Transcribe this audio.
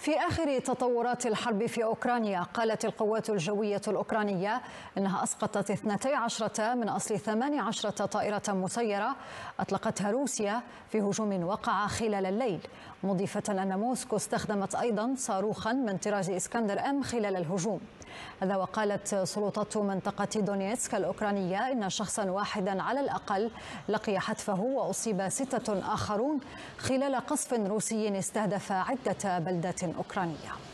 في آخر تطورات الحرب في أوكرانيا قالت القوات الجوية الأوكرانية أنها أسقطت 12 من أصل 18 طائرة مسيرة أطلقتها روسيا في هجوم وقع خلال الليل مضيفة أن موسكو استخدمت أيضا صاروخا من طراز إسكندر أم خلال الهجوم هذا وقالت سلطات منطقة دونيتسك الأوكرانية إن شخصا واحدا على الأقل لقي حتفه وأصيب ستة آخرون خلال قصف روسي استهدف عدة بلدات أوكرانية